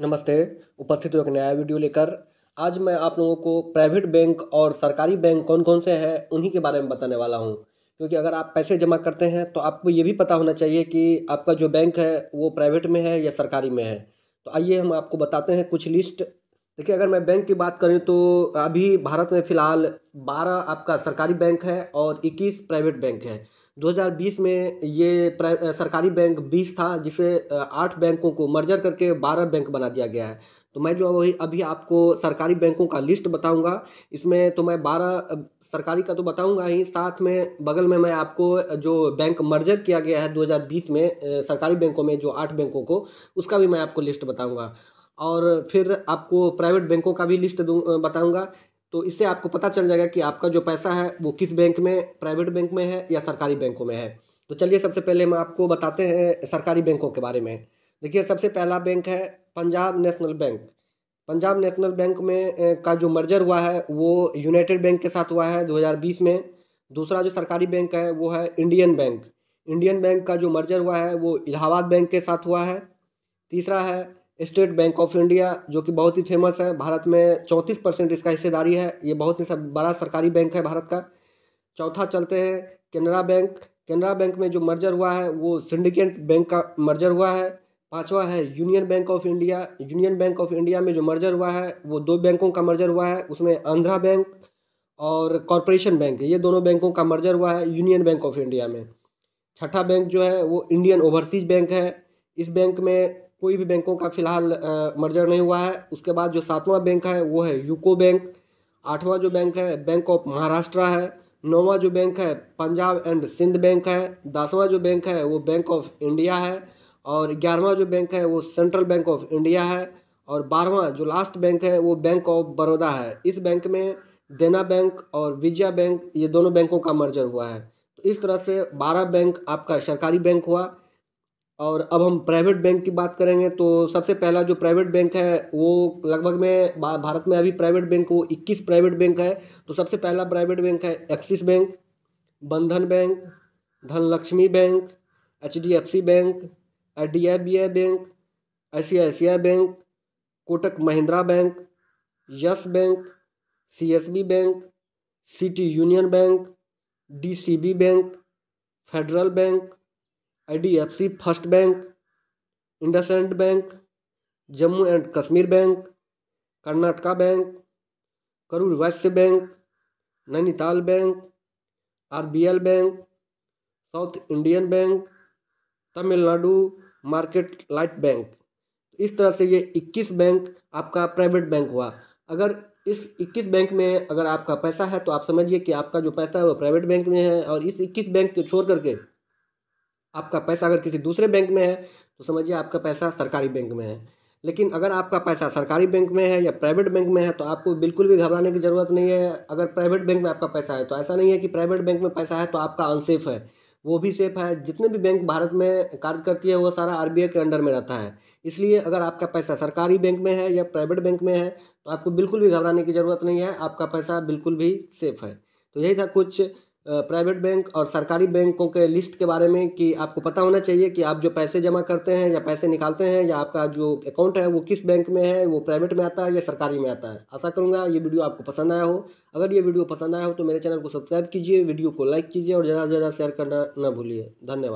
नमस्ते उपस्थित हूँ एक नया वीडियो लेकर आज मैं आप लोगों को प्राइवेट बैंक और सरकारी बैंक कौन कौन से हैं उन्हीं के बारे में बताने वाला हूँ क्योंकि अगर आप पैसे जमा करते हैं तो आपको ये भी पता होना चाहिए कि आपका जो बैंक है वो प्राइवेट में है या सरकारी में है तो आइए हम आपको बताते हैं कुछ लिस्ट देखिए अगर मैं बैंक की बात करें तो अभी भारत में फ़िलहाल बारह आपका सरकारी बैंक है और इक्कीस प्राइवेट बैंक है 2020 में ये सरकारी बैंक 20 था जिसे आठ बैंकों को मर्जर करके 12 बैंक बना दिया गया है तो मैं जो वही अभी आपको सरकारी बैंकों का लिस्ट बताऊंगा इसमें तो मैं 12 सरकारी का तो बताऊंगा ही साथ में बगल में मैं आपको जो बैंक मर्जर किया गया है 2020 में सरकारी बैंकों में जो आठ बैंकों को उसका भी मैं आपको लिस्ट बताऊँगा और फिर आपको प्राइवेट बैंकों का भी लिस्ट दूँ बताऊँगा तो इससे आपको पता चल जाएगा कि आपका जो पैसा है वो किस बैंक में प्राइवेट बैंक में है या सरकारी बैंकों में है तो चलिए सबसे पहले हम आपको बताते हैं सरकारी बैंकों के बारे में देखिए सबसे पहला बैंक है Punjab national bank Punjab national bank में का जो मर्जर हुआ है वो यूनाइटेड बैंक के साथ हुआ है 2020 में दूसरा जो सरकारी बैंक है वो है इंडियन बैंक इंडियन बैंक का जो मर्जर हुआ है वो इलाहाबाद बैंक के साथ हुआ है तीसरा है स्टेट बैंक ऑफ इंडिया जो कि बहुत ही फेमस है भारत में चौंतीस परसेंट इसका हिस्सेदारी है ये बहुत ही सब बड़ा सरकारी बैंक है भारत का चौथा चलते हैं केनरा बैंक केनरा बैंक में जो मर्जर हुआ है वो सिंडिकेट बैंक का मर्जर हुआ है पाँचवा है union bank of India union bank of India में जो मर्जर हुआ है वो दो बैंकों का मर्जर हुआ है उसमें आंध्रा बैंक और कॉरपोरेशन बैंक ये दोनों बैंकों का मर्जर हुआ है यूनियन बैंक ऑफ इंडिया में छठा बैंक जो है वो इंडियन ओवरसीज बैंक है इस बैंक में कोई भी बैंकों का फिलहाल मर्जर नहीं हुआ है उसके बाद जो सातवां बैंक है वो है यूको बैंक आठवां जो बैंक है बैंक ऑफ महाराष्ट्र है नौवां जो बैंक है पंजाब एंड सिंध बैंक है दसवां जो बैंक है वो बैंक ऑफ इंडिया है और ग्यारहवा जो बैंक है वो सेंट्रल बैंक ऑफ इंडिया है और बारहवा जो लास्ट बैंक है वो बैंक ऑफ बड़ौदा है इस बैंक में देना बैंक और विजया बैंक ये दोनों बैंकों का मर्जर हुआ है तो इस तरह से बारह बैंक आपका सरकारी बैंक हुआ और अब हम प्राइवेट बैंक की बात करेंगे तो सबसे पहला जो प्राइवेट बैंक है वो लगभग में भारत में अभी प्राइवेट बैंक वो इक्कीस प्राइवेट बैंक है तो सबसे पहला प्राइवेट बैंक है Axis bank Bandhan bank Dhanlaxmi bank H D F C bank D I B I bank I I C bank Kotak Mahindra bank Yes bank C S B bank city union bank D C B bank federal bank I D F C first bank IndusInd bank Jammu and Kashmir bank Karnataka bank Karur Vysya bank Nainital bank R B L bank south Indian bank Tamilnadu mercantile bank इस तरह से ये इक्कीस bank आपका private bank हुआ अगर इस इक्कीस बैंक में अगर आपका पैसा है तो आप समझिए कि आपका जो पैसा है वो प्राइवेट बैंक में है और इस इक्कीस बैंक को छोड़ करके आपका पैसा अगर किसी दूसरे बैंक में है तो समझिए आपका पैसा सरकारी बैंक में है लेकिन अगर आपका पैसा सरकारी बैंक में है या प्राइवेट बैंक में है तो आपको बिल्कुल भी घबराने की ज़रूरत नहीं है अगर प्राइवेट बैंक में आपका पैसा है तो ऐसा नहीं है कि प्राइवेट बैंक में पैसा है तो आपका अनसेफ है वो भी सेफ है जितने भी बैंक भारत में कार्य करती है वो सारा आर के अंडर में रहता है इसलिए अगर आपका पैसा सरकारी बैंक में है या प्राइवेट बैंक में है तो आपको बिल्कुल भी घबराने की ज़रूरत नहीं है आपका पैसा बिल्कुल भी सेफ है तो यही था कुछ प्राइवेट बैंक और सरकारी बैंकों के लिस्ट के बारे में कि आपको पता होना चाहिए कि आप जो पैसे जमा करते हैं या पैसे निकालते हैं या आपका जो अकाउंट है वो किस बैंक में है वो प्राइवेट में आता है या सरकारी में आता है आशा करूँगा ये वीडियो आपको पसंद आया हो अगर ये वीडियो पसंद आया हो तो मेरे चैनल को सब्सक्राइब कीजिए वीडियो को लाइक कीजिए और ज़्यादा से ज़्यादा शेयर करना ना भूलिए धन्यवाद